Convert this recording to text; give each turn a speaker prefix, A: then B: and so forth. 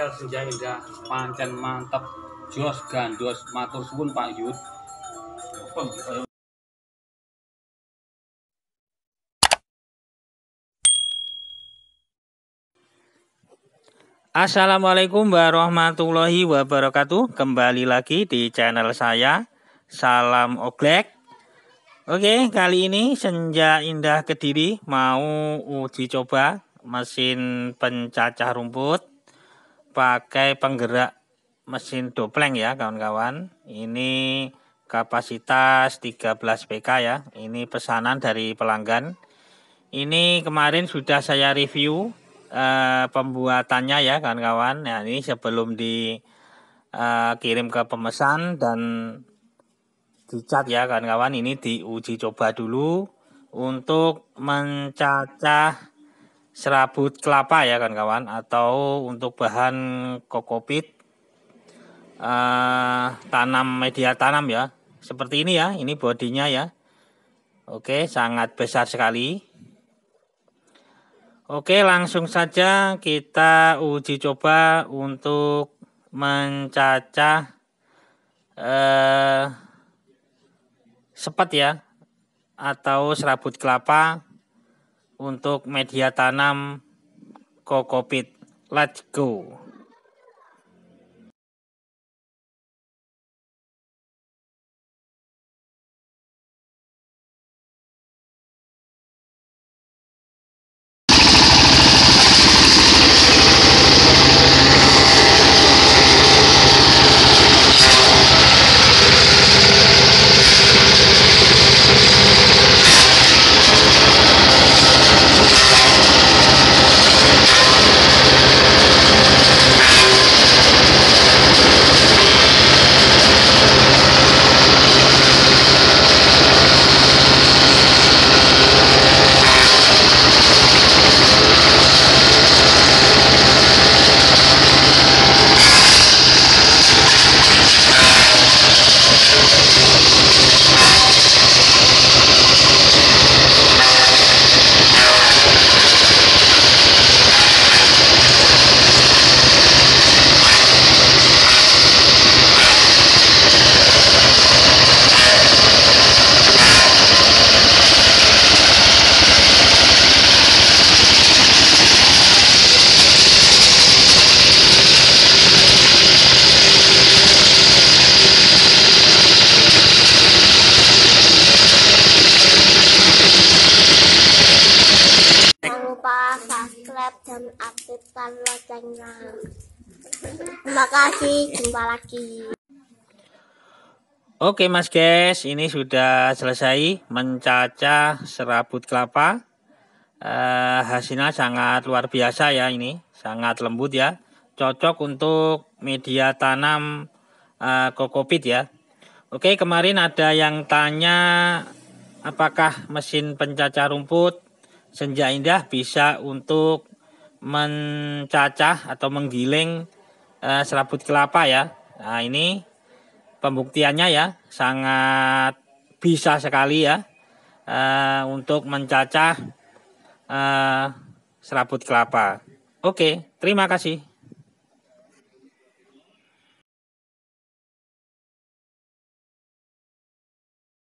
A: Tekel Senja Indah pancen mantep jos gandos matur suwun Pak Yud Assalamualaikum warahmatullahi wabarakatuh Kembali lagi di channel saya Salam Oglek Oke kali ini Senja Indah Kediri Mau uji coba mesin pencacah rumput pakai penggerak mesin dopleng ya kawan-kawan. Ini kapasitas 13 PK ya. Ini pesanan dari pelanggan. Ini kemarin sudah saya review eh, pembuatannya ya kawan-kawan. Nah, ini sebelum dikirim eh, ke pemesan dan dicat ya kawan-kawan. Ini diuji coba dulu untuk mencacah serabut kelapa ya kan kawan atau untuk bahan kokopit uh, tanam media tanam ya seperti ini ya ini bodinya ya Oke sangat besar sekali Oke langsung saja kita uji coba untuk mencacah eh, sepet ya atau serabut kelapa untuk media tanam kokopit. Let's go. subscribe dan aktifkan loncengnya. Terima kasih, jumpa lagi. Oke Mas Guys, ini sudah selesai mencacah serabut kelapa. Uh, hasilnya sangat luar biasa ya ini, sangat lembut ya. Cocok untuk media tanam eh, kokopit ya. Oke, kemarin ada yang tanya apakah mesin pencacah rumput senja indah bisa untuk mencacah atau menggiling eh, serabut kelapa ya. Nah, ini pembuktiannya ya sangat bisa sekali ya eh, untuk mencacah eh, serabut kelapa. Oke, terima kasih.